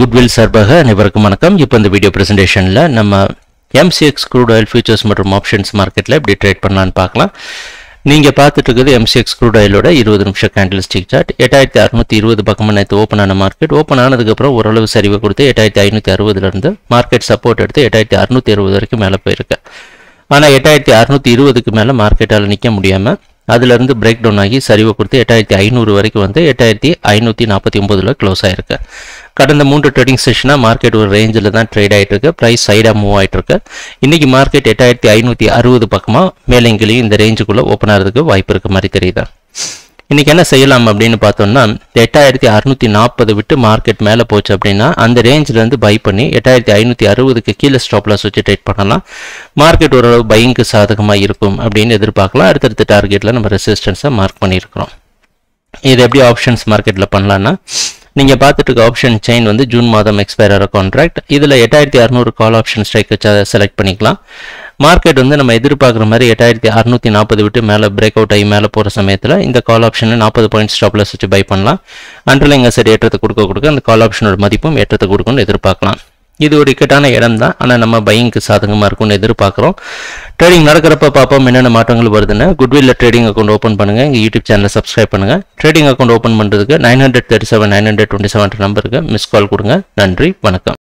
goodwill சார்பாக அனைவருக்கும் வணக்கம் இப்போ இந்த வீடியோ ப்ரெசன்டேஷனில் நம்ம எம்சிஎக்ஸ் க்ரூட் ஆயில் ஃபியூச்சர்ஸ் மற்றும் ஆப்ஷன்ஸ் மார்க்கெட்டில் எப்படி ட்ரேட் பண்ணலான்னு பார்க்கலாம் நீங்கள் பார்த்துட்டு இருக்குது எம்சிஎக்ஸ் க்ரூட் ஆயிலோட இருபது நிமிஷம் கேண்டில் ஸ்டிக் சார்ட் எட்டாயிரத்தி அறுநூத்தி இருபது பக்கம் நேற்று ஓப்பன் ஆன மார்க்கெட் ஓப்பன் ஆனதுக்கப்புறம் ஓரளவு சரிவை கொடுத்து எட்டாயிரத்தி ஐநூற்றி அறுபதுலேருந்து மார்க்கெட் சப்போர்ட் எடுத்து எட்டாயிரத்தி அறுநூற்றி அறுபது வரைக்கும் மேலே போயிருக்கு ஆனால் எட்டாயிரத்தி அறுநூற்றி இருபதுக்கு மேலே மார்க்கெட்டால் நிற்க முடியாமல் அதுலேருந்து பிரேக் டவுன் ஆகி சரிவை கொடுத்து எட்டாயிரத்தி ஐநூறு வரைக்கும் வந்து எட்டாயிரத்தி ஐநூற்றி நாற்பத்தி ஒம்பதில் க்ளோஸ் ஆகிருக்கு கடந்த மூன்று ட்ரேடிங் செஷனாக மார்க்கெட் ஒரு ரேஞ்சில் தான் ட்ரேட் ஆகிட்டு இருக்கு ப்ரைஸ் சைடாக மூவ் ஆகிட்டு இருக்கு இன்றைக்கி மார்க்கெட் எட்டாயிரத்தி ஐநூற்றி அறுபது பக்கமாக மேலங்கிலையும் இந்த ரேஞ்சுக்குள்ளே ஓப்பன் ஆகிறதுக்கு வாய்ப்பு இருக்க மாதிரி தெரியுது இன்றைக்கி என்ன செய்யலாம் அப்படின்னு பார்த்தோம்னா எட்டாயிரத்தி அறுநூத்தி நாற்பது விட்டு மார்க்கெட் மேலே போச்சு அப்படின்னா அந்த ரேஞ்சிலேருந்து பை பண்ணி எட்டாயிரத்தி ஐநூற்றி அறுபதுக்கு கீழே ஸ்டாப்லாஸ் வச்சு ட்ரேட் பண்ணலாம் மார்க்கெட் ஓரளவு பையிங்க்கு சாதகமாக இருக்கும் அப்படின்னு எதிர்பார்க்கலாம் அடுத்தடுத்த டார்கெட்டில் நம்ம ரெசிஸ்டன்ஸை மார்க் பண்ணியிருக்கிறோம் இது எப்படி ஆப்ஷன்ஸ் மார்க்கெட்டில் பண்ணலான்னா நீங்கள் பார்த்துட்டு இருக்க ஆப்ஷன் செயின் வந்து ஜூன் மாதம் எக்ஸ்பயர் ஆகிற கான்ட்ராக்ட் இதில் எட்டாயிரத்தி அறநூறு கால் ஆப்ஷன் ஸ்ட்ரைக்கை செலக்ட் பண்ணிக்கலாம் மார்க்கெட் வந்து நம்ம எதிர்பார்க்குற மாதிரி எட்டாயிரத்தி அறநூற்றி நாற்பது விட்டு மேலே பிரேக் அவுட் ஆகி மேலே போகிற சமயத்தில் இந்த கால் ஆப்ஷனை நாற்பது பாயிண்ட் ஸ்டாப்லஸ் வச்சு பை பண்ணலாம் அன்றில் இங்கே சரி ஏற்றத்தை கொடுக்க கொடுக்க அந்த கால் ஆப்ஷனோட மதிப்பும் ஏற்றத்தை கொடுக்கும்னு எதிர்பார்க்கலாம் இது ஒரு இக்கட்டான இடம் தான் ஆனால் நம்ம பையிங்க்கு சாதகமாக இருக்கும்னு எதிர்பார்க்குறோம் ட்ரேடிங் நடக்கிறப்ப பார்ப்போம் என்னென்ன மாற்றங்கள் வருதுன்னு குட்வில்ல ட்ரேடிங் அக்கௌண்ட் ஓப்பன் பண்ணுங்கள் எங்கள் யூடியூப் சேனலை சப்ஸ்கிரைப் பண்ணுங்கள் ட்ரேடிங் அக்கௌண்ட் ஓப்பன் பண்ணுறதுக்கு nine hundred thirty seven nine hundred twenty seven நம்பருக்கு மிஸ் கால் கொடுங்க நன்றி வணக்கம்